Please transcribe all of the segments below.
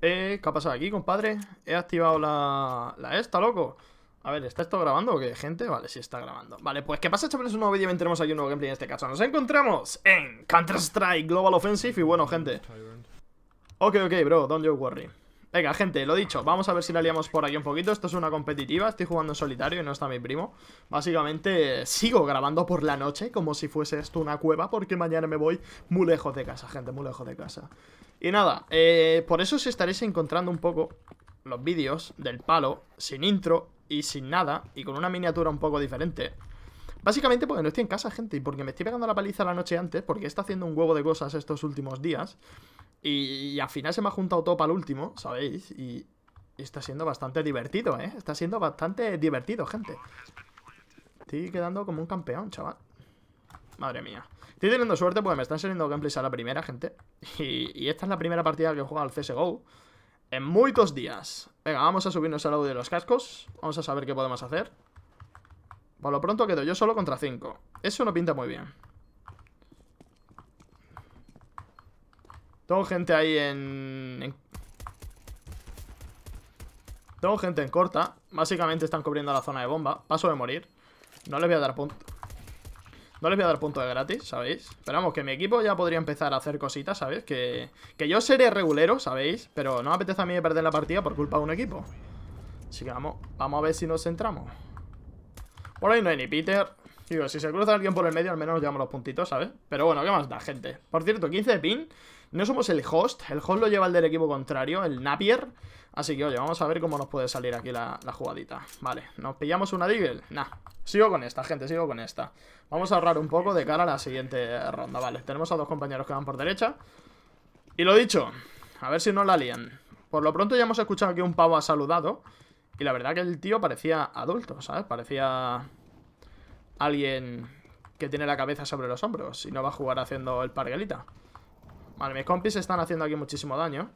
Eh, ¿Qué ha pasado aquí, compadre? He activado la, la esta, loco A ver, ¿está esto grabando o qué, gente? Vale, sí está grabando Vale, pues ¿qué pasa, chavales? Un nuevo vídeo y tenemos aquí un nuevo gameplay en este caso Nos encontramos en Counter-Strike Global Offensive Y bueno, gente Ok, ok, bro, don't you worry Venga, gente, lo dicho, vamos a ver si la liamos por aquí un poquito Esto es una competitiva, estoy jugando en solitario y no está mi primo Básicamente sigo grabando por la noche como si fuese esto una cueva Porque mañana me voy muy lejos de casa, gente, muy lejos de casa Y nada, eh, por eso os estaréis encontrando un poco los vídeos del palo Sin intro y sin nada y con una miniatura un poco diferente Básicamente porque no estoy en casa, gente, y porque me estoy pegando la paliza la noche antes, porque está haciendo un huevo de cosas estos últimos días. Y, al final se me ha juntado todo para el último, ¿sabéis? Y, está siendo bastante divertido, ¿eh? Está siendo bastante divertido, gente. Estoy quedando como un campeón, chaval. Madre mía. Estoy teniendo suerte porque me están saliendo gameplays a la primera, gente. Y, esta es la primera partida que juega al CSGO. En muchos días. Venga, vamos a subirnos al audio de los cascos. Vamos a saber qué podemos hacer. Por lo pronto quedo yo solo contra 5 Eso no pinta muy bien Tengo gente ahí en... Tengo gente en corta Básicamente están cubriendo la zona de bomba Paso de morir No les voy a dar punto No les voy a dar punto de gratis, ¿sabéis? Pero vamos, que mi equipo ya podría empezar a hacer cositas, ¿sabéis? Que, que yo seré regulero, ¿sabéis? Pero no me apetece a mí perder la partida por culpa de un equipo Así que vamos, vamos a ver si nos centramos por ahí no hay ni Peter. Digo, si se cruza alguien por el medio, al menos nos llevamos los puntitos, ¿sabes? Pero bueno, ¿qué más da, gente? Por cierto, 15 de pin. No somos el host. El host lo lleva el del equipo contrario, el Napier. Así que, oye, vamos a ver cómo nos puede salir aquí la, jugadita. Vale, ¿nos pillamos una Deagle? Nah. Sigo con esta, gente, sigo con esta. Vamos a ahorrar un poco de cara a la siguiente ronda. Vale, tenemos a dos compañeros que van por derecha. Y lo dicho, a ver si no la lían. Por lo pronto ya hemos escuchado que un pavo ha saludado. Y la verdad que el tío parecía adulto, ¿sabes? Parecía alguien que tiene la cabeza sobre los hombros y no va a jugar haciendo el parguelita. Vale, mis compis están haciendo aquí muchísimo daño.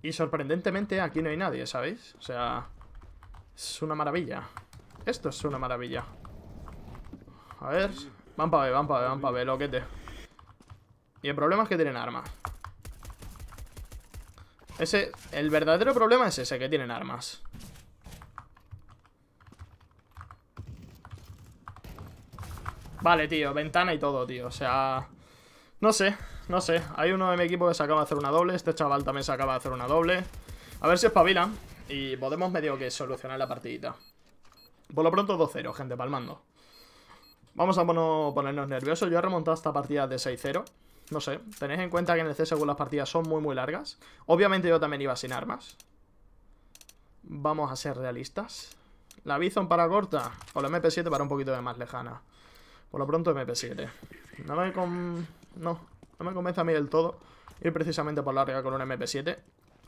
Y sorprendentemente aquí no hay nadie, ¿sabéis? O sea, es una maravilla. Esto es una maravilla. A ver... Van para ver, van para ver, van para loquete. Y el problema es que tienen armas. Ese, el verdadero problema es ese, que tienen armas. Vale, tío, ventana y todo, tío, o sea... No sé, no sé, hay uno de mi equipo que se acaba de hacer una doble, este chaval también se acaba de hacer una doble. A ver si espabilan y podemos medio que solucionar la partidita. Por lo pronto 2-0, gente, palmando. Vamos a ponernos nerviosos, yo he remontado esta partida de 6-0. No sé, Tenéis en cuenta que en el CSGO las partidas son muy muy largas Obviamente yo también iba sin armas Vamos a ser realistas La Bison para corta O la MP7 para un poquito de más lejana Por lo pronto MP7 No me No, me convence a mí del todo Ir precisamente por larga con un MP7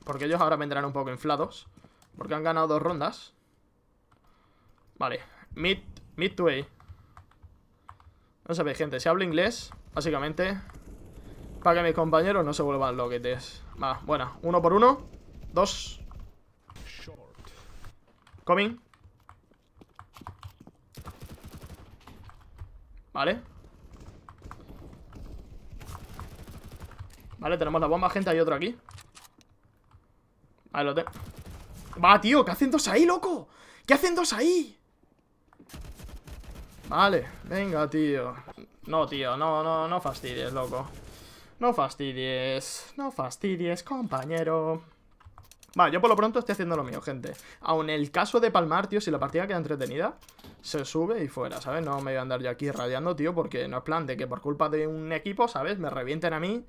Porque ellos ahora vendrán un poco inflados Porque han ganado dos rondas Vale midway No sabéis gente, si hablo inglés Básicamente para que mis compañeros no se vuelvan loquetes Va, buena, uno por uno Dos Coming Vale Vale, tenemos la bomba, gente, hay otro aquí Vale, lo tengo Va, tío, ¿qué hacen dos ahí, loco? ¿Qué hacen dos ahí? Vale, venga, tío No, tío, no, no, no fastidies, loco no fastidies, no fastidies, compañero. Vale, yo por lo pronto estoy haciendo lo mío, gente. Aun el caso de palmar, tío, si la partida queda entretenida, se sube y fuera, ¿sabes? No me voy a andar yo aquí radiando, tío, porque no es plan de que por culpa de un equipo, ¿sabes? Me revienten a mí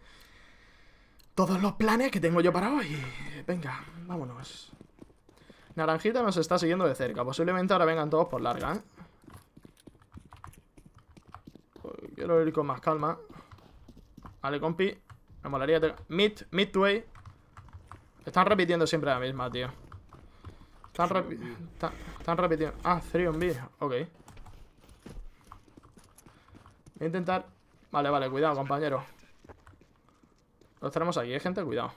todos los planes que tengo yo para hoy. Venga, vámonos. Naranjita nos está siguiendo de cerca. Posiblemente ahora vengan todos por larga, ¿eh? Quiero ir con más calma. Vale, compi. Me molaría. tener... Mid, midway. Están repitiendo siempre la misma, tío. Están, repitiendo. Ah, 3 en B. Ok. Voy a intentar. Vale, vale, cuidado, compañero. Los tenemos aquí, ¿eh, gente? Cuidado.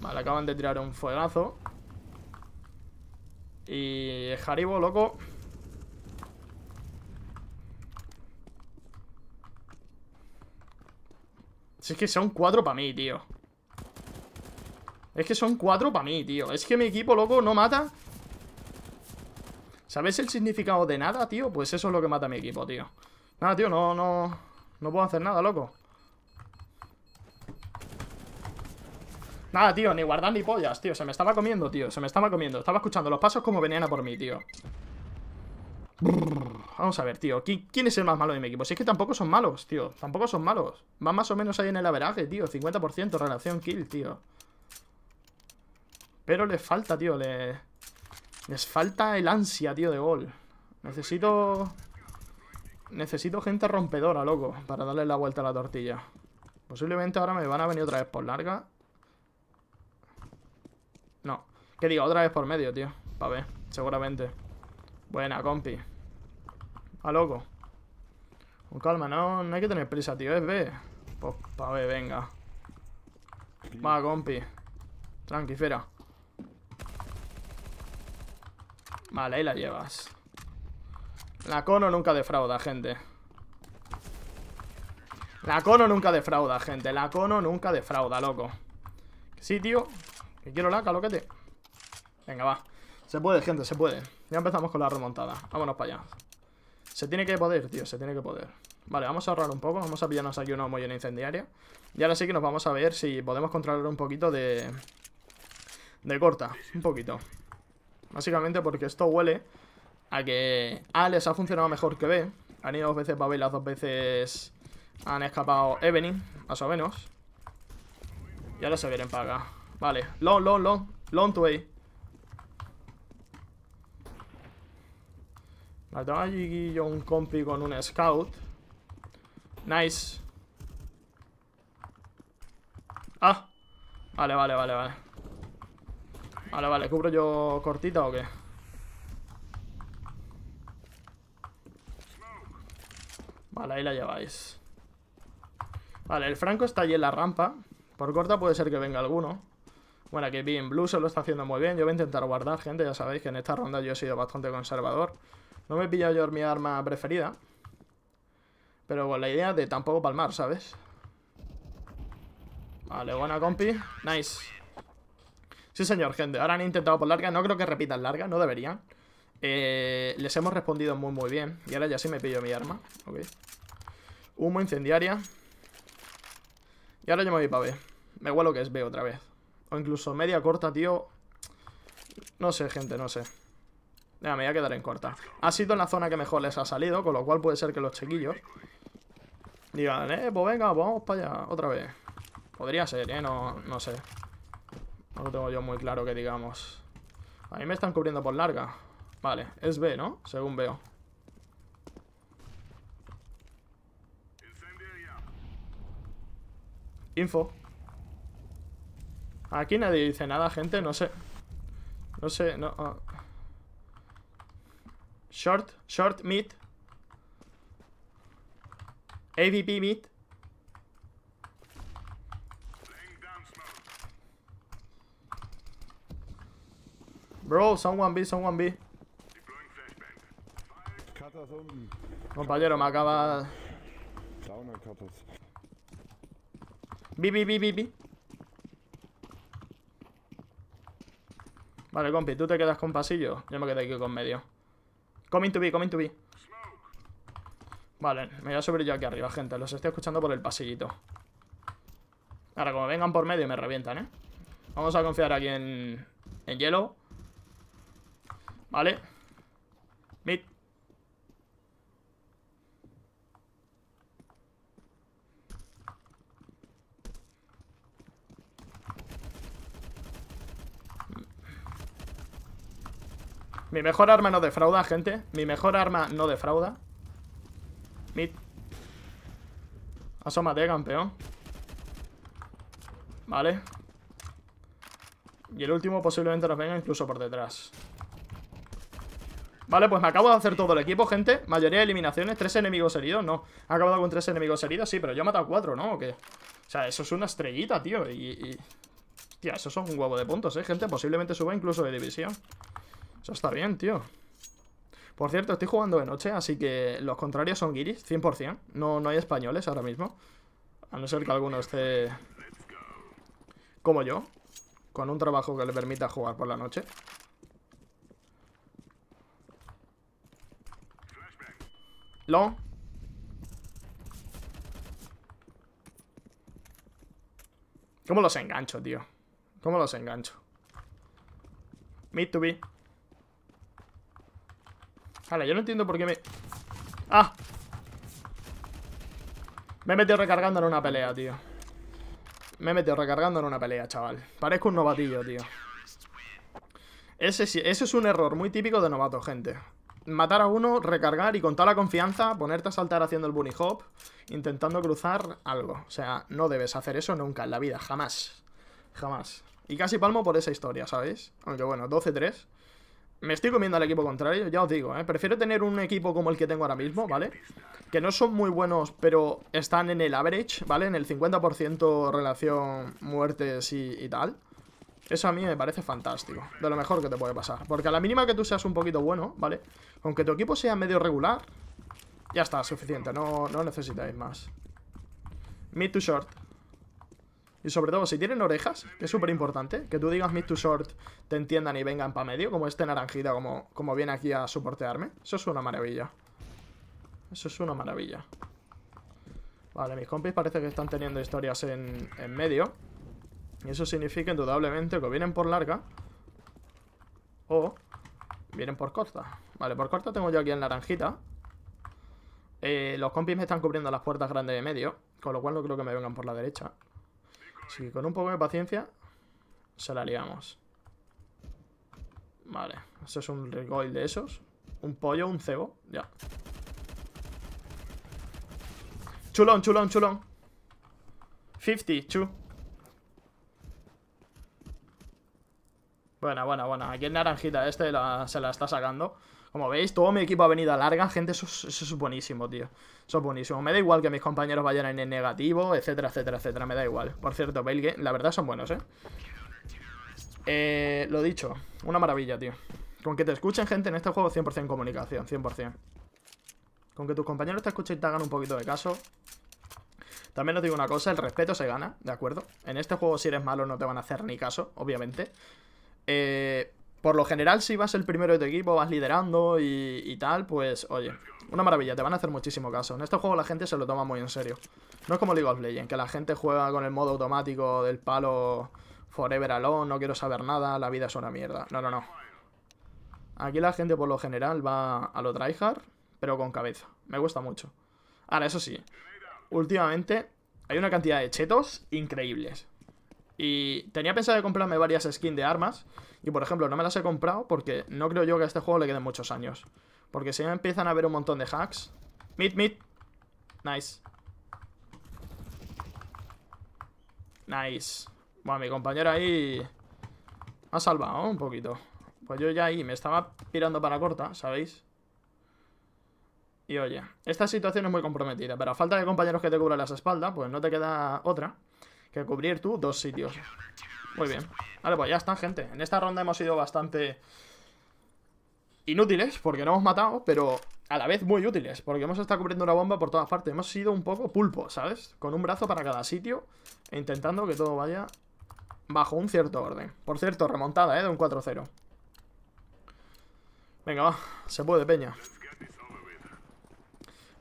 Vale, acaban de tirar un fuegazo. Y. Jaribo, loco. Si es que son cuatro para mí, tío Es que son cuatro para mí, tío Es que mi equipo, loco, no mata ¿Sabes el significado de nada, tío? Pues eso es lo que mata mi equipo, tío Nada, tío, no, no No puedo hacer nada, loco Nada, tío, ni guardar ni pollas, tío Se me estaba comiendo, tío, se me estaba comiendo Estaba escuchando los pasos como venían a por mí, tío Vamos a ver, tío. ¿Quién es el más malo de mi equipo? Si es que tampoco son malos, tío. Tampoco son malos. Van más o menos ahí en el averaje, tío. 50% relación kill, tío. Pero les falta, tío. Le... Les falta el ansia, tío, de gol. Necesito... Necesito gente rompedora, loco. Para darle la vuelta a la tortilla. Posiblemente ahora me van a venir otra vez por larga. No. Que diga, otra vez por medio, tío. Para ver, seguramente. Buena, compi. A ah, loco. Con calma, no, no hay que tener prisa, tío. Es B. Pues, pa' venga. Va, compi. Tranqui, Vale, ahí la llevas. La cono nunca defrauda, gente. La cono nunca defrauda, gente. La cono nunca defrauda, loco. Sí, tío. Que quiero la te Venga, va. Se puede, gente, se puede. Ya empezamos con la remontada. Vámonos para allá. Se tiene que poder, tío, se tiene que poder Vale, vamos a ahorrar un poco, vamos a pillarnos aquí una mollena incendiaria Y ahora sí que nos vamos a ver si podemos controlar un poquito de... De corta, un poquito Básicamente porque esto huele a que A les ha funcionado mejor que B Han ido dos veces para B las dos veces han escapado Evening más o menos Y ahora se vienen para Vale, long, long, long, long to A Vale, tengo allí yo un compi con un scout. Nice. Ah. Vale, vale, vale, vale. Vale, vale. ¿Cubro yo cortita o qué? Vale, ahí la lleváis. Vale, el Franco está allí en la rampa. Por corta puede ser que venga alguno. Bueno, aquí bien Blue se lo está haciendo muy bien. Yo voy a intentar guardar, gente. Ya sabéis que en esta ronda yo he sido bastante conservador. No me he pillado yo mi arma preferida. Pero bueno, la idea de tampoco palmar, ¿sabes? Vale, buena compi. Nice. Sí, señor, gente. Ahora han intentado por larga. No creo que repitan larga, no deberían. Eh, les hemos respondido muy, muy bien. Y ahora ya sí me pillo mi arma. Ok. Humo, incendiaria. Y ahora yo me voy para B. Me huelo lo que es B otra vez. O incluso media corta, tío. No sé, gente, no sé. Mira, me voy a quedar en corta. Ha sido en la zona que mejor les ha salido, con lo cual puede ser que los chiquillos digan, eh, pues venga, vamos para allá otra vez. Podría ser, eh, no, sé. No lo tengo yo muy claro que digamos. A mí me están cubriendo por larga. Vale, es B, ¿no? Según veo. Info. Aquí nadie dice nada, gente, no sé. No sé, no... Ah. Short, short, mid. AVP mid. Bro, someone B, someone B. Compañero, me acaba... B, B, B, B, Vale, compi, tú te quedas con pasillo. Yo me quedé aquí con medio. Coming to be, coming to be. Vale, me voy a subir yo aquí arriba, gente. Los estoy escuchando por el pasillito. Ahora, como vengan por medio, me revientan, ¿eh? Vamos a confiar aquí en, en hielo. Vale. Mi mejor arma no defrauda, gente. Mi mejor arma no defrauda. Mit. Asómate, campeón. Vale. Y el último posiblemente nos venga incluso por detrás. Vale, pues me acabo de hacer todo el equipo, gente Mayoría de eliminaciones, tres enemigos heridos, no Ha acabado con tres enemigos heridos, sí, pero yo he matado cuatro, ¿no? ¿O qué? O sea, eso es una estrellita, tío Y... y... Tía, eso son un huevo de puntos, ¿eh, gente? Posiblemente suba incluso de división eso está bien, tío. Por cierto, estoy jugando de noche, así que los contrarios son guiris, 100%. No, no hay españoles ahora mismo. A no ser que alguno esté... Como yo. Con un trabajo que le permita jugar por la noche. lo ¿Cómo los engancho, tío? ¿Cómo los engancho? meet to be. Vale, yo no entiendo por qué me... ¡Ah! Me he metido recargando en una pelea, tío Me he metido recargando en una pelea, chaval Parezco un novatillo, tío ese, es un error muy típico de novato, gente Matar a uno, recargar y con toda la confianza Ponerte a saltar haciendo el bunny hop Intentando cruzar algo O sea, no debes hacer eso nunca en la vida, jamás Jamás Y casi palmo por esa historia, ¿sabéis? Aunque bueno, 12-3 me estoy comiendo al equipo contrario, ya os digo, ¿eh? Prefiero tener un equipo como el que tengo ahora mismo, ¿vale? Que no son muy buenos, pero están en el average, ¿vale? En el 50% relación muertes y, tal. Eso a mí me parece fantástico, de lo mejor que te puede pasar. Porque a la mínima que tú seas un poquito bueno, ¿vale? Aunque tu equipo sea medio regular, ya está, suficiente, no, no necesitáis más. Me too short. Y sobre todo, si tienen orejas, que es súper importante, que tú digas mid to short, te entiendan y vengan para medio, como este naranjita, como, como viene aquí a soportearme. Eso es una maravilla. Eso es una maravilla. Vale, mis compis parece que están teniendo historias en, medio. Y eso significa indudablemente que vienen por larga o vienen por corta. Vale, por corta tengo yo aquí el naranjita. Eh, los compis me están cubriendo las puertas grandes de medio, con lo cual no creo que me vengan por la derecha. Si con un poco de paciencia se la liamos. Vale, eso es un recoil de esos. Un pollo, un cebo, ya. Chulón, chulón, chulón. 50, chu. Buena, buena, buena. Aquí el naranjita este se la está sacando. Como veis, todo mi equipo ha venido a larga, gente, eso, es buenísimo, tío. Eso es buenísimo. Me da igual que mis compañeros vayan en negativo, etcétera, etcétera, etcétera. Me da igual. Por cierto, que la verdad son buenos, ¿eh? Eh, lo dicho, una maravilla, tío. Con que te escuchen gente en este juego 100% comunicación, 100%. Con que tus compañeros te escuchen y te hagan un poquito de caso. También os digo una cosa, el respeto se gana, ¿de acuerdo? En este juego si eres malo no te van a hacer ni caso, obviamente. Eh, por lo general, si vas el primero de tu equipo, vas liderando y, y, tal, pues, oye, una maravilla, te van a hacer muchísimo caso. En este juego la gente se lo toma muy en serio. No es como League of Legends, que la gente juega con el modo automático del palo Forever Alone, no quiero saber nada, la vida es una mierda. No, no, no. Aquí la gente por lo general va a lo tryhard, pero con cabeza. Me gusta mucho. Ahora, eso sí, últimamente hay una cantidad de chetos increíbles. Y tenía pensado de comprarme varias skins de armas... Y por ejemplo, no me las he comprado porque no creo yo que a este juego le queden muchos años. Porque si me empiezan a ver un montón de hacks... Mid, mid. Nice. Nice. Bueno, mi compañero ahí... Ha salvado un poquito. Pues yo ya ahí me estaba pirando para corta, ¿sabéis? Y oye, esta situación es muy comprometida, pero a falta de compañeros que te cubran las espaldas, pues no te queda otra que cubrir tú dos sitios. Muy bien. Vale, pues ya están, gente. En esta ronda hemos sido bastante inútiles, porque no hemos matado, pero a la vez muy útiles, porque hemos estado cubriendo una bomba por todas partes. Hemos sido un poco pulpo, ¿sabes? Con un brazo para cada sitio, e intentando que todo vaya bajo un cierto orden. Por cierto, remontada, ¿eh? De un 4-0. Venga, va. Se puede, peña.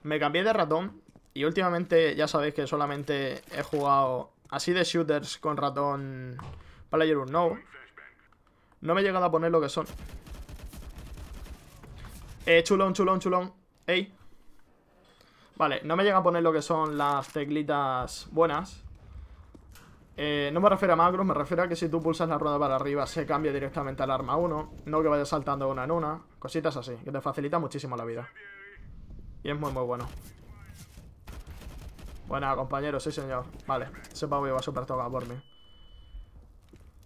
Me cambié de ratón y últimamente ya sabéis que solamente he jugado Así de shooters con ratón Player No. No me he llegado a poner lo que son. Eh, chulón, chulón, chulón. Ey. Vale, no me llega a poner lo que son las teclitas buenas. Eh, no me refiero a macros, me refiero a que si tú pulsas la rueda para arriba se cambia directamente al arma 1. No que vayas saltando una en una. Cositas así, que te facilita muchísimo la vida. Y es muy, muy bueno. Buena, compañero, sí señor Vale, ese pavo iba súper toca por mí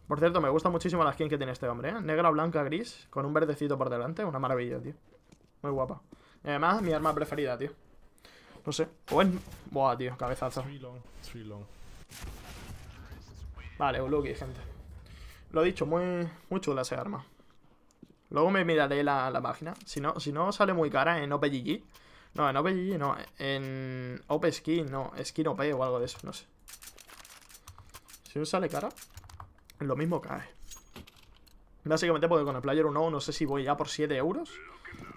Por cierto, me gusta muchísimo la skin que tiene este hombre, ¿eh? Negra, blanca, gris Con un verdecito por delante, una maravilla, tío Muy guapa Y además, mi arma preferida, tío No sé, buen... Buah, tío, cabezazo Vale, Uluki, gente Lo he dicho, muy, chula esa arma Luego me miraré la, página si no, si no sale muy cara en ¿eh? OPGG no, en OPG, no. En OP Skin, no. Skin OP o algo de eso, no sé. Si no sale cara, lo mismo cae. Básicamente porque con el Player 1 no sé si voy ya por 7 euros.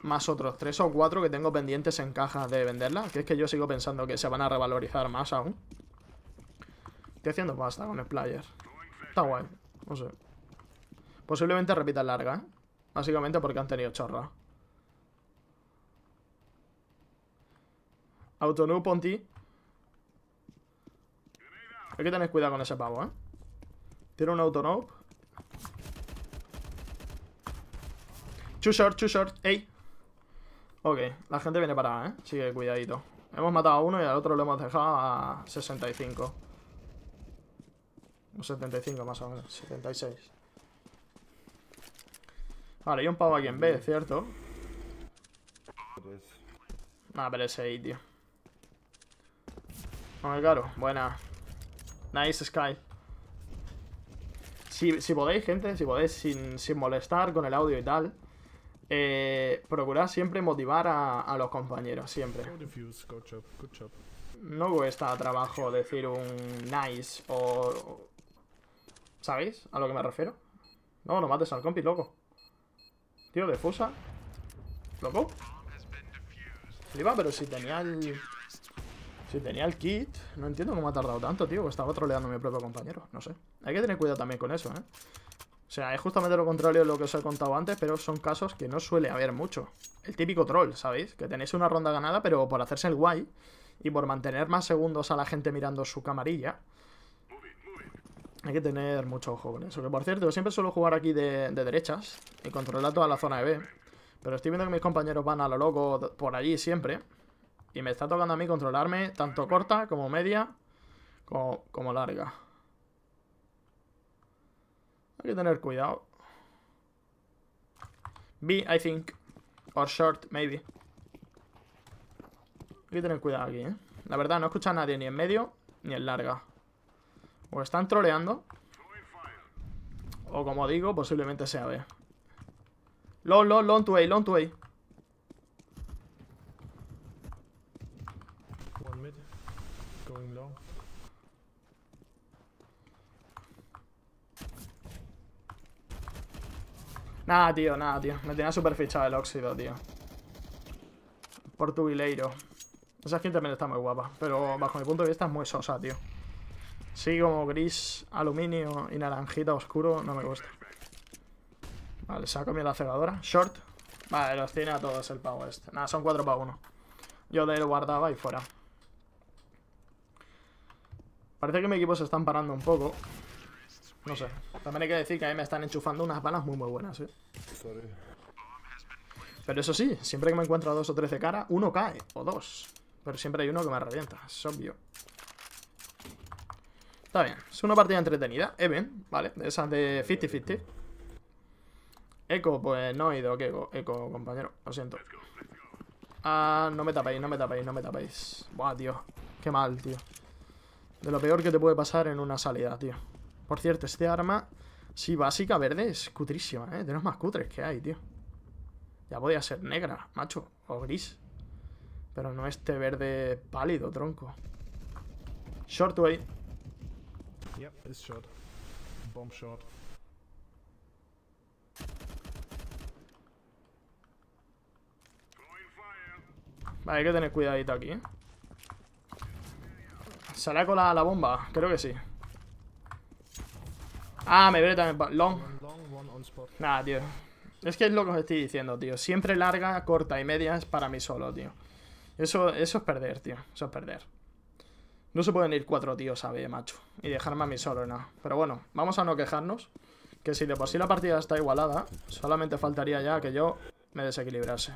Más otros 3 o 4 que tengo pendientes en caja de venderla. Que es que yo sigo pensando que se van a revalorizar más aún. Estoy haciendo pasta con el Player. Está guay. No sé. Posiblemente repita larga, ¿eh? Básicamente porque han tenido chorra. on Ponti. Hay que tener cuidado con ese pavo, ¿eh? Tiene un autonope. Too short, too short. ¡Ey! Ok, la gente viene para ¿eh? Sigue cuidadito. Hemos matado a uno y al otro lo hemos dejado a 65. O 75 más o menos. 76. Vale, hay un pavo aquí en B, ¿cierto? Ah, pero ese ahí, tío. Con oh claro, Buena. Nice, Sky. Si, podéis, gente, si podéis, sin, molestar con el audio y tal, eh, procurad siempre motivar a, a los compañeros, siempre. No cuesta trabajo decir un nice o... ¿Sabéis a lo que me refiero? No, no mates al compi, loco. Tío, defusa. ¿Loco? Flipa, pero si tenía el... Si tenía el kit, no entiendo cómo ha tardado tanto, tío. Estaba troleando a mi propio compañero, no sé. Hay que tener cuidado también con eso, ¿eh? O sea, es justamente lo contrario de lo que os he contado antes, pero son casos que no suele haber mucho. El típico troll, ¿sabéis? Que tenéis una ronda ganada, pero por hacerse el guay y por mantener más segundos a la gente mirando su camarilla. Hay que tener mucho ojo con eso. Que por cierto, yo siempre suelo jugar aquí de, de derechas y controlar toda la zona de B. Pero estoy viendo que mis compañeros van a lo loco por allí siempre. Y me está tocando a mí controlarme tanto corta como media como, larga. Hay que tener cuidado. B, I think. Or short, maybe. Hay que tener cuidado aquí, ¿eh? La verdad, no escucha nadie ni en medio ni en larga. O están troleando. O como digo, posiblemente sea B. Long, long, long to A, long to A. Nada, tío, nada, tío. Me tenía super fichado el óxido, tío. Portuguileiro. Esa skin también está muy guapa, pero bajo mi punto de vista es muy sosa, tío. Sí, como gris, aluminio y naranjita oscuro, no me gusta. Vale, saco mi la cegadora. Short. Vale, los tiene a todos el pago este. Nada, son 4 para 1. Yo de él guardaba y fuera. Parece que mi equipo se están parando un poco. No sé. También hay que decir que a mí me están enchufando unas balas muy muy buenas, ¿eh? Pero eso sí, siempre que me encuentro a dos o tres de cara, uno cae, o dos. Pero siempre hay uno que me revienta, es obvio. Está bien, es una partida entretenida. Even, vale, Esa de 50-50. Eco, pues no he ido, que eco, compañero, lo siento. Ah, no me tapéis, no me tapéis, no me tapéis. Buah, tío, qué mal, tío. De lo peor que te puede pasar en una salida, tío. Por cierto, este arma, sí, básica verde, es cutrísima, ¿eh? De los más cutres que hay, tío. Ya podía ser negra, macho, o gris. Pero no este verde pálido, tronco. Short way. Yep, it's short. Bomb Vale, hay que tener cuidadito aquí, ¿eh? ¿Será con la, la, bomba? Creo que sí. Ah, me veré también. Long. Nah, tío. Es que es lo que os estoy diciendo, tío. Siempre larga, corta y media es para mí solo, tío. Eso, eso es perder, tío. Eso es perder. No se pueden ir cuatro tíos a B, macho. Y dejarme a mí solo, nada. Pero bueno, vamos a no quejarnos. Que si de por sí la partida está igualada, solamente faltaría ya que yo me desequilibrase.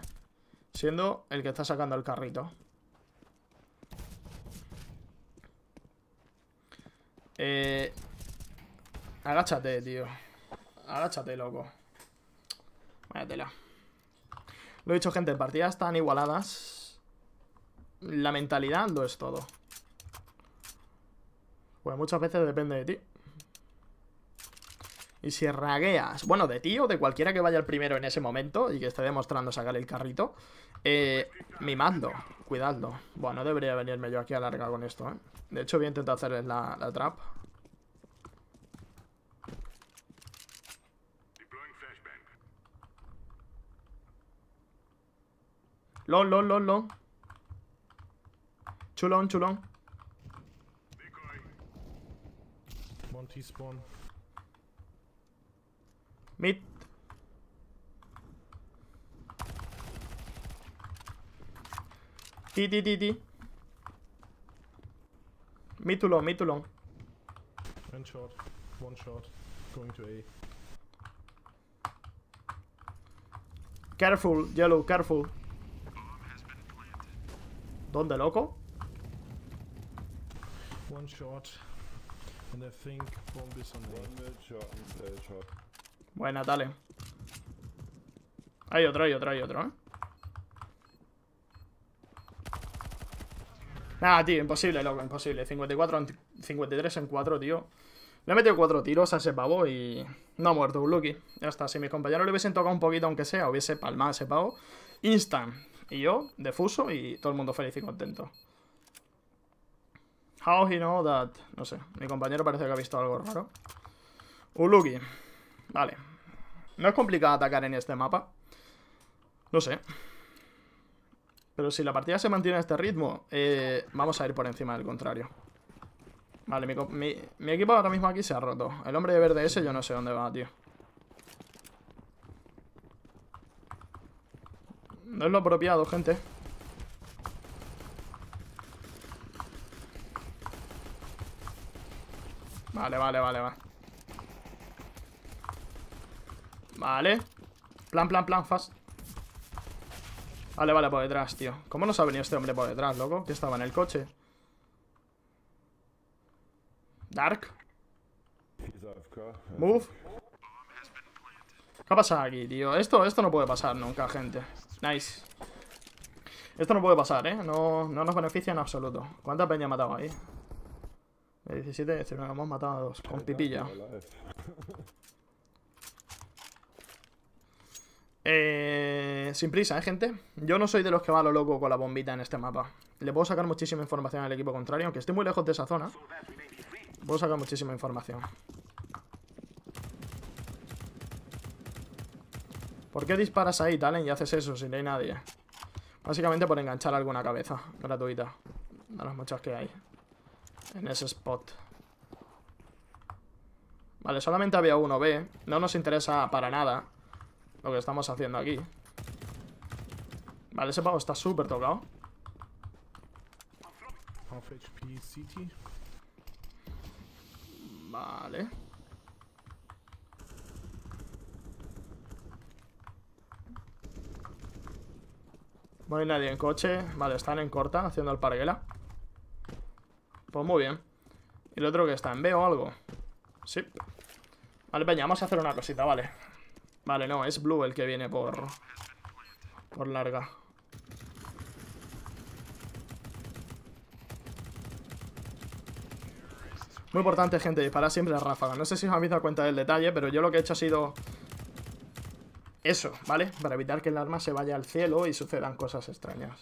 Siendo el que está sacando el carrito. Eh, agáchate, tío. Agáchate, loco. Vaya tela. Lo he dicho, gente, partidas están igualadas. La mentalidad lo es todo. Pues muchas veces depende de ti. Y si ragueas, bueno, de tío, de cualquiera que vaya el primero en ese momento y que esté demostrando sacar el carrito, eh, mimando, cuidadlo. Bueno, debería venirme yo aquí a larga con esto, ¿eh? De hecho, voy a intentar hacerles la, la trap. Long, long, long, long. Chulón, chulón. Monty spawn. Mid. D, D, D, D. Mid too long, mid too long. One shot. One shot. Going to A. Careful, yellow, careful. Donde loco? One shot. And I think bomb is on One One shot One uh, shot. Buena, dale. Hay otro, hay otro, hay otro, ¿eh? Nada, tío, imposible, loco, imposible. 54 53 en 4, tío. Le he metido 4 tiros a ese pavo y... No ha muerto Lucky. Ya está, si mis compañeros le hubiesen tocado un poquito, aunque sea, hubiese palmado a ese pavo. Instant. Y yo, defuso, y todo el mundo feliz y contento. How he know that... No sé, mi compañero parece que ha visto algo raro. Uluki. Vale. No es complicado atacar en este mapa. No sé. Pero si la partida se mantiene a este ritmo, eh, vamos a ir por encima del contrario. Vale, mi, mi, equipo ahora mismo aquí se ha roto. El hombre de verde ese yo no sé dónde va, tío. No es lo apropiado, gente. Vale, vale, vale, vale. Vale. Plan, plan, plan, fast. Vale, vale, por detrás, tío. ¿Cómo nos ha venido este hombre por detrás, loco? Que estaba en el coche. Dark. Move. ¿Qué ha pasado aquí, tío? Esto, esto no puede pasar nunca, gente. Nice. Esto no puede pasar, ¿eh? No, no nos beneficia en absoluto. ¿Cuánta peña ha matado ahí? 17, 19, hemos matado a dos. Con pipilla. Eh, sin prisa, ¿eh, gente? Yo no soy de los que va a lo loco con la bombita en este mapa. Le puedo sacar muchísima información al equipo contrario, aunque esté muy lejos de esa zona. Puedo sacar muchísima información. ¿Por qué disparas ahí, Talen, y haces eso si no hay nadie? Básicamente por enganchar alguna cabeza gratuita. De las muchas que hay. En ese spot. Vale, solamente había uno B. No nos interesa para nada lo que estamos haciendo aquí Vale, ese pavo está súper tocado Vale No hay nadie en coche Vale, están en corta, haciendo el parguela Pues muy bien ¿Y el otro que está en veo o algo? Sí Vale, peña vamos a hacer una cosita, vale Vale, no, es Blue el que viene por... Por larga. Muy importante, gente, disparar siempre a ráfaga. No sé si os habéis dado cuenta del detalle, pero yo lo que he hecho ha sido... Eso, ¿vale? Para evitar que el arma se vaya al cielo y sucedan cosas extrañas.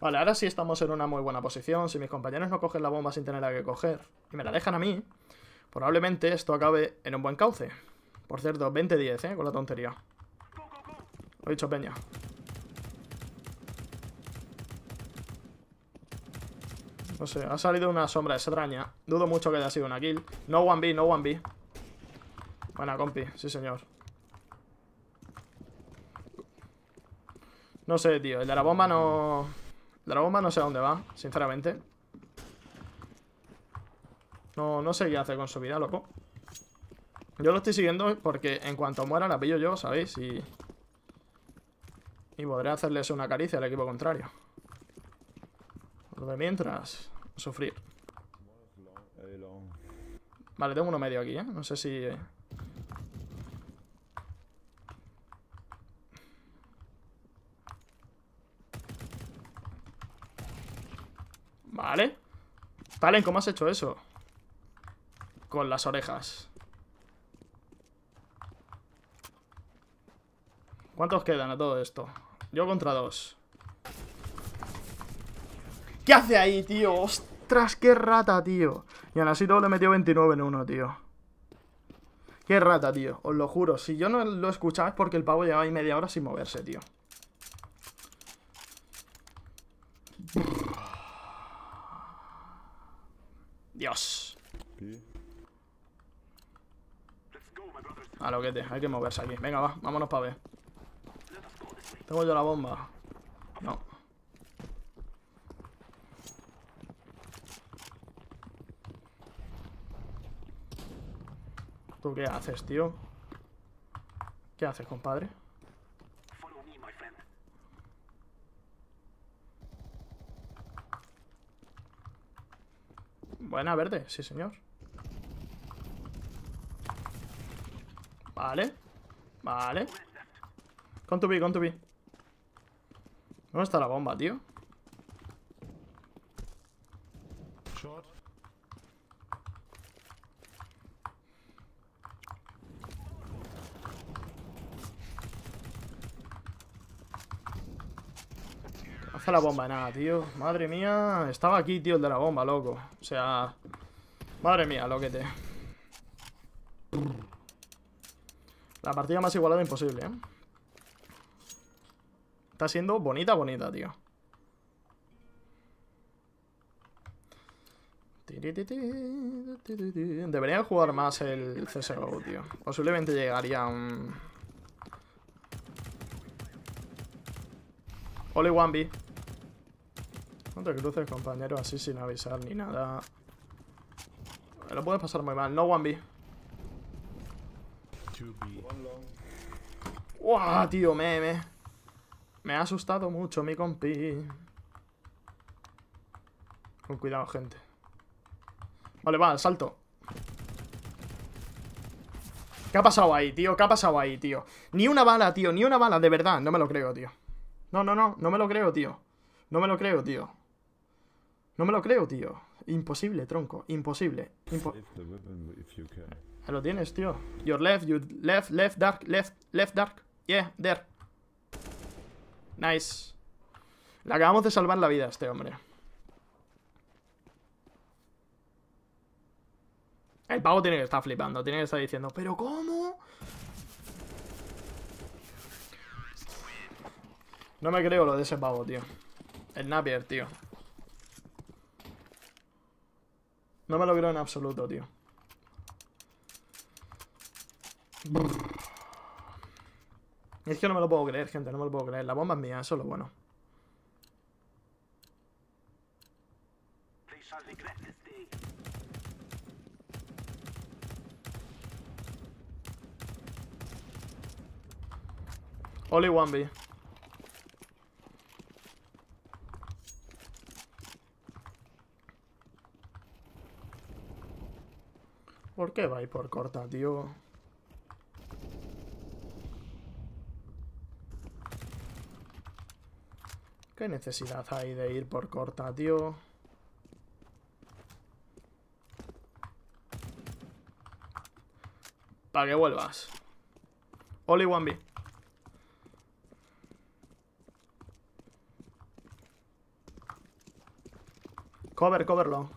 Vale, ahora sí estamos en una muy buena posición. Si mis compañeros no cogen la bomba sin tener tenerla que coger y me la dejan a mí, probablemente esto acabe en un buen cauce. Por cierto, 20-10, ¿eh? Con la tontería. Lo he dicho, Peña. No sé, ha salido una sombra extraña. Dudo mucho que haya sido una kill. No one b no 1B. Buena, compi. Sí, señor. No sé, tío. El de la bomba no... El de la bomba no sé a dónde va, sinceramente. No, no sé qué hace con su vida, loco. Yo lo estoy siguiendo porque en cuanto muera la pillo yo, ¿sabéis? Y, y podré hacerles una caricia al equipo contrario. Lo de mientras, sufrir. Vale, tengo uno medio aquí, ¿eh? No sé si... Vale. Talen, ¿cómo has hecho eso? Con las orejas. ¿Cuántos quedan a todo esto? Yo contra dos ¿Qué hace ahí, tío? ¡Ostras, qué rata, tío! Y aún así todo le metió 29 en uno, tío Qué rata, tío, os lo juro Si yo no lo escuchaba es porque el pavo llevaba ahí media hora sin moverse, tío Dios A lo que te, hay que moverse aquí Venga, va, vámonos para ver tengo yo la bomba. No. ¿Tú qué haces, tío? ¿Qué haces, compadre? Buena, verde, sí señor Vale Vale Con tu B, con tu B ¿Dónde está la bomba, tío? Hace la bomba de nada, tío Madre mía, estaba aquí, tío, el de la bomba, loco O sea... Madre mía, loquete La partida más igualada imposible, ¿eh? siendo bonita, bonita, tío. Deberían jugar más el CSGO, tío. Posiblemente llegaría a un... Oli 1 No te cruces, compañero, así sin avisar ni nada. lo puedes pasar muy mal. No B. wow tío! Meme. Me ha asustado mucho mi compi. Con cuidado, gente. Vale, va, salto. ¿Qué ha pasado ahí, tío? ¿Qué ha pasado ahí, tío? Ni una bala, tío, ni una bala, de verdad. No me lo creo, tío. No, no, no, no me lo creo, tío. No me lo creo, tío. No me lo creo, tío. Imposible, tronco. Imposible. Ahí lo tienes, tío. Your left, you left, left, dark, left, left, dark. Yeah, there. Nice. Le acabamos de salvar la vida a este hombre. El pavo tiene que estar flipando, tiene que estar diciendo, ¿pero cómo? No me creo lo de ese pavo, tío. El Napier, tío. No me lo creo en absoluto, tío. Es que no me lo puedo creer, gente, no me lo puedo creer. La bomba es mía, eso es lo bueno. Only one B. ¿Por qué va por corta, tío? ¿Qué necesidad hay de ir por corta, tío? Para que vuelvas. Only one b Cover, coverlo.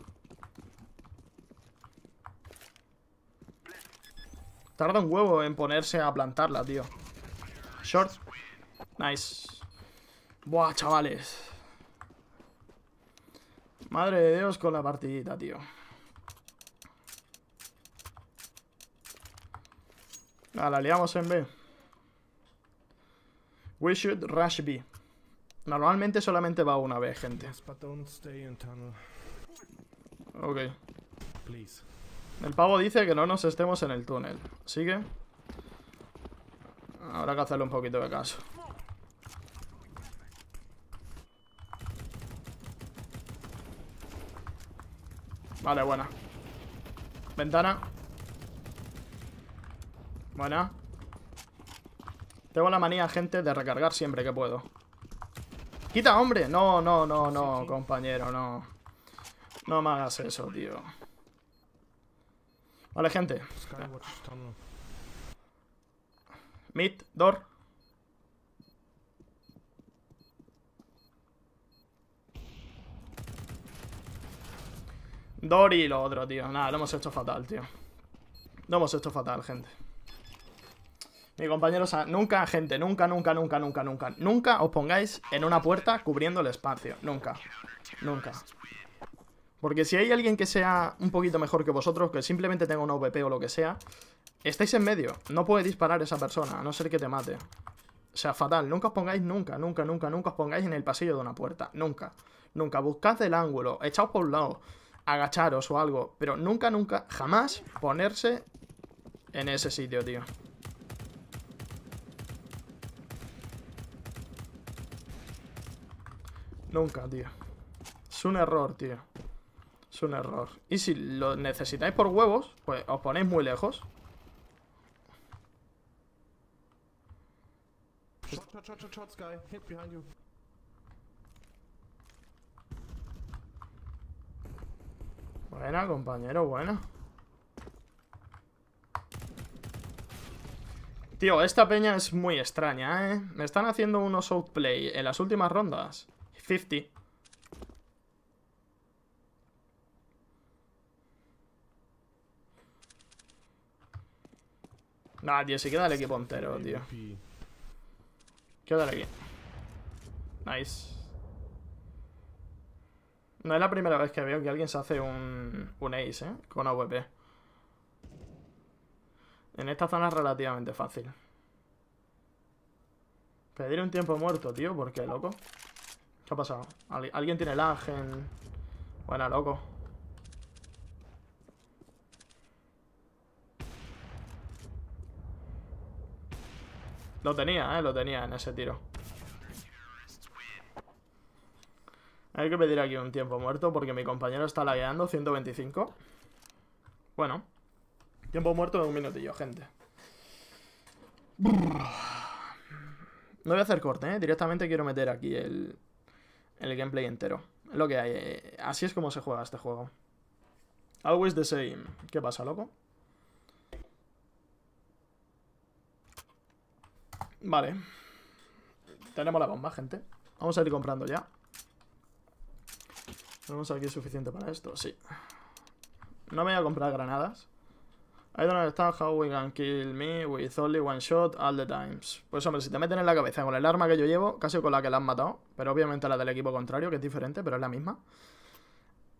Tarda un huevo en ponerse a plantarla, tío. Short. Nice. Buah, chavales. Madre de Dios con la partidita, tío. Ah, la liamos en B. We should rush B. Normalmente solamente va una B, gente. Ok. El pavo dice que no nos estemos en el túnel. ¿Sigue? que... Habrá que hacerle un poquito de caso. Vale, buena. Ventana. Buena. Tengo la manía, gente, de recargar siempre que puedo. ¡Quita, hombre! No, no, no, no, compañero, no. No me hagas eso, tío. Vale, gente. Mid, door. Dory y lo otro, tío. Nada, lo hemos hecho fatal, tío. Lo hemos hecho fatal, gente. Mi compañero, o sea, nunca, gente, nunca, nunca, nunca, nunca, nunca, nunca os pongáis en una puerta cubriendo el espacio. Nunca. Nunca. Porque si hay alguien que sea un poquito mejor que vosotros, que simplemente tenga un VP o lo que sea, estáis en medio. No puede disparar esa persona, a no ser que te mate. O sea, fatal. Nunca os pongáis, nunca, nunca, nunca, nunca os pongáis en el pasillo de una puerta. Nunca. Nunca. Buscad el ángulo. Echaos por un lado agacharos o algo. Pero nunca, nunca, jamás ponerse en ese sitio, tío. Nunca, tío. Es un error, tío. Es un error. Y si lo necesitáis por huevos, pues os ponéis muy lejos. Shot, shot, shot, Buena, compañero, buena. Tío, esta peña es muy extraña, ¿eh? Me están haciendo unos outplay en las últimas rondas. 50. Nah, tío, si queda el equipo entero, tío. aquí. Nice. No es la primera vez que veo que alguien se hace un, un ace, ¿eh? Con AWP. En esta zona es relativamente fácil. Pedir un tiempo muerto, tío. ¿Por qué, loco? ¿Qué ha pasado? ¿Alguien tiene lag en...? Buena, loco. Lo tenía, ¿eh? Lo tenía en ese tiro. Hay que pedir aquí un tiempo muerto porque mi compañero está lagueando, 125. Bueno, tiempo muerto de un minutillo, gente. No voy a hacer corte, ¿eh? Directamente quiero meter aquí el, gameplay entero. Lo que hay. Eh, así es como se juega este juego. Always the same. ¿Qué pasa, loco? Vale. Tenemos la bomba, gente. Vamos a ir comprando ya. Tenemos aquí suficiente para esto, sí. No me voy a comprar granadas. I don't understand how we can kill me with only one shot all the times. Pues hombre, si te meten en la cabeza con el arma que yo llevo, casi con la que la han matado, pero obviamente la del equipo contrario, que es diferente, pero es la misma,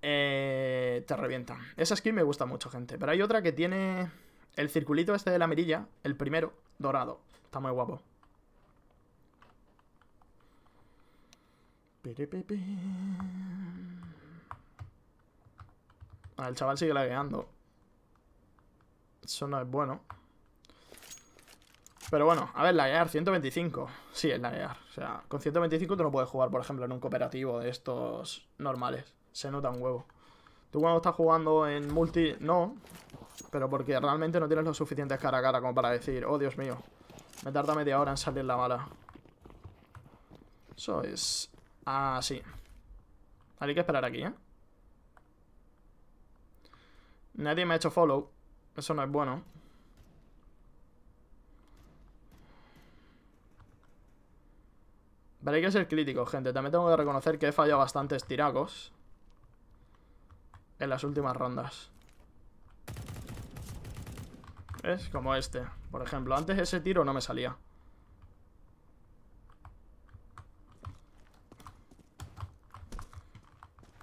eh, te revientan. Esa skin me gusta mucho, gente. Pero hay otra que tiene el circulito este de la mirilla, el primero, dorado. Está muy guapo el chaval sigue lagueando. Eso no es bueno. Pero bueno, a ver, laguear 125. Sí, es laguear. O sea, con 125 tú no puedes jugar, por ejemplo, en un cooperativo de estos normales. Se nota un huevo. Tú cuando estás jugando en multi, no. Pero porque realmente no tienes lo suficientes cara a cara como para decir, oh Dios mío, me tarda media hora en salir la bala. Eso es Ah, sí. hay que esperar aquí, ¿eh? Nadie me ha hecho follow. Eso no es bueno. Pero hay que ser crítico, gente. También tengo que reconocer que he fallado bastantes tiracos. En las últimas rondas. Es Como este. Por ejemplo, antes ese tiro no me salía.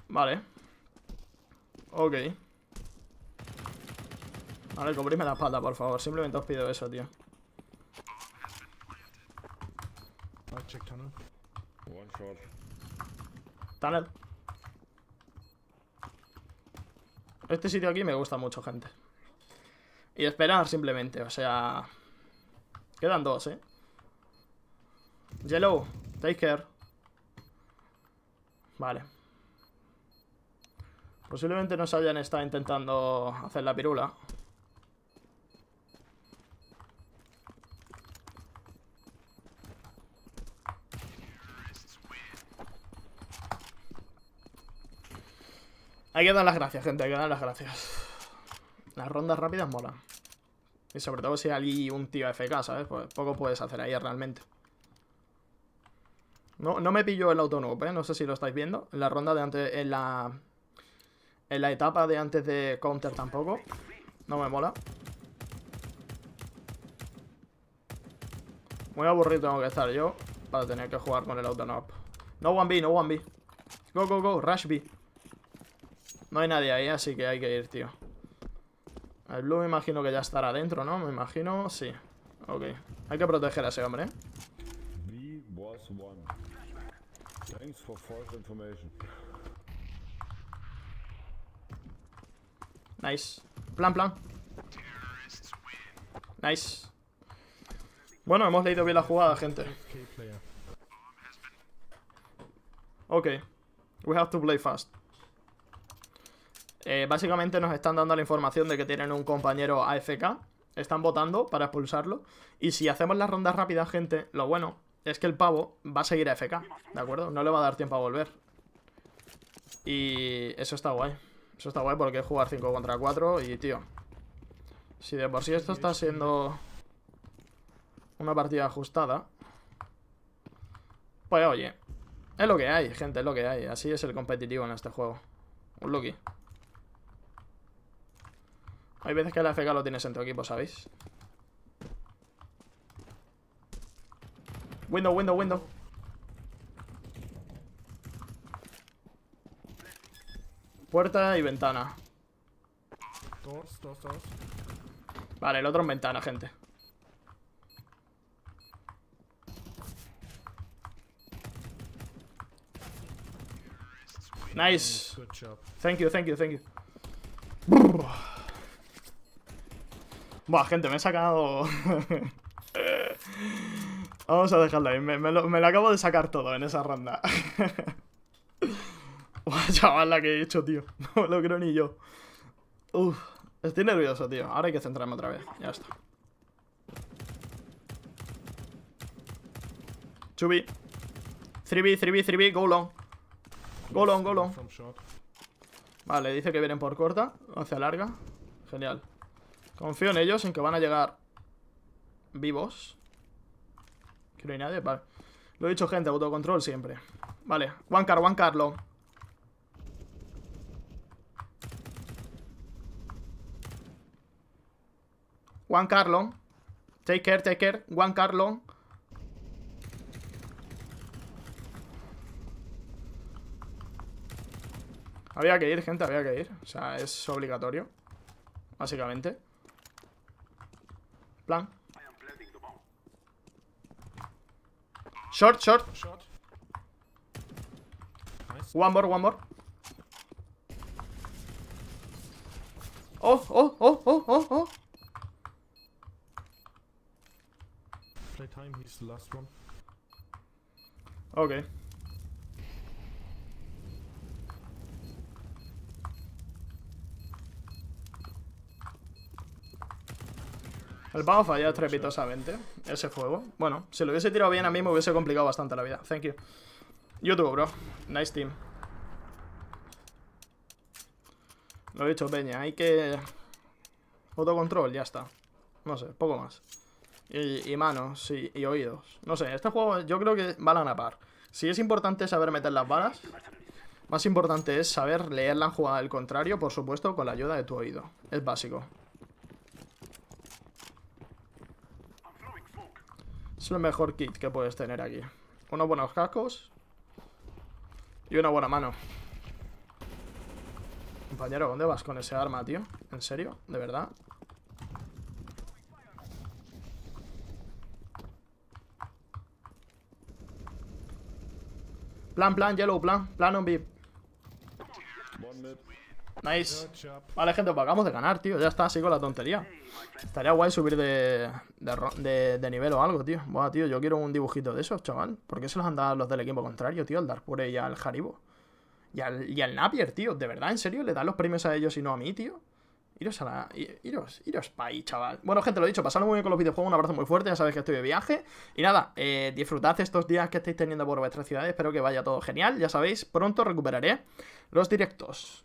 Vale. Ok vale ver, la espalda, por favor. Simplemente os pido eso, tío. Tunnel. Este sitio aquí me gusta mucho, gente. Y esperar simplemente, o sea... Quedan dos, ¿eh? Yellow, take care. Vale. Posiblemente nos hayan estado intentando hacer la pirula. Hay que dar las gracias, gente, hay que dar las gracias. Las rondas rápidas molan. Y sobre todo si hay un tío FK, ¿sabes? Pues poco puedes hacer ahí realmente. No, no me pillo el autonope, ¿eh? no sé si lo estáis viendo. En la ronda de antes, en la... En la etapa de antes de counter tampoco. No me mola. Muy aburrido tengo que estar yo para tener que jugar con el autonope. No 1B, no 1B. Go, go, go, rush B. No hay nadie ahí, así que hay que ir, tío. El Blue me imagino que ya estará adentro, ¿no? Me imagino, sí. Ok. Hay que proteger a ese hombre, ¿eh? Nice. Plan, plan. Nice. Bueno, hemos leído bien la jugada, gente. Ok. We have to play fast. Eh, básicamente nos están dando la información de que tienen un compañero AFK, están votando para expulsarlo, y si hacemos las rondas rápidas, gente, lo bueno es que el pavo va a seguir AFK, ¿de acuerdo? No le va a dar tiempo a volver. Y eso está guay. Eso está guay porque es jugar 5 contra 4 y, tío, si de por sí esto está siendo una partida ajustada, pues oye, es lo que hay, gente, es lo que hay. Así es el competitivo en este juego. Un lucky. Hay veces que la FK lo tienes en tu equipo, ¿sabéis? Window, window, window. Puerta y ventana. Dos, dos, dos. Vale, el otro en ventana, gente. Nice. Thank you, thank you, thank you. Buah, gente, me he sacado... Vamos a dejarla ahí. Me, lo, acabo de sacar todo en esa ronda. Buah, chaval, la que he hecho, tío. No me lo creo ni yo. Uf, estoy nervioso, tío. Ahora hay que centrarme otra vez. Ya está. Chubi. 3B, 3B, 3B, go long. Go long, go long. Vale, dice que vienen por corta, hacia larga. Genial. Confío en ellos, en que van a llegar vivos. Que no hay nadie, vale. Lo he dicho, gente, autocontrol siempre. Vale, Juan car, Juan Carlos, Juan One car Take care, take care. One car Había que ir, gente, había que ir. O sea, es obligatorio. Básicamente. Plan. Short, short. short. Nice. One more, one more. Oh, oh, oh, oh, oh, oh. Play time, he's the last one. Okay. El pavo falla estrepitosamente Ese fuego. Bueno, si lo hubiese tirado bien a mí me hubiese complicado bastante la vida. Thank you. YouTube, bro. Nice team. Lo he dicho, Peña. Hay que... Autocontrol, ya está. No sé, poco más. Y, manos y, oídos. No sé, este juego yo creo que van a par. Si es importante saber meter las balas, más importante es saber leer la jugada del contrario, por supuesto, con la ayuda de tu oído. Es básico. Es el mejor kit que puedes tener aquí. Unos buenos cascos. Y una buena mano. Compañero, ¿dónde vas con ese arma, tío? ¿En serio? ¿De verdad? Plan, plan, yellow, plan. Plan on beep. Nice. Vale, gente, pues acabamos de ganar, tío. Ya está, así con la tontería. Estaría guay subir de, de, nivel o algo, tío. Buah, tío, yo quiero un dibujito de esos, chaval. ¿Por qué se los han dado los del equipo contrario, tío? Al Darkpure y al Haribo. Y al, Napier, tío. ¿De verdad, en serio? ¿Le dan los premios a ellos y no a mí, tío? Iros a la... Iros, iros pa' ahí, chaval. Bueno, gente, lo dicho, pasadlo muy bien con los videojuegos, un abrazo muy fuerte, ya sabéis que estoy de viaje. Y nada, eh, disfrutad estos días que estáis teniendo por vuestras ciudades, espero que vaya todo genial, ya sabéis, pronto recuperaré los directos.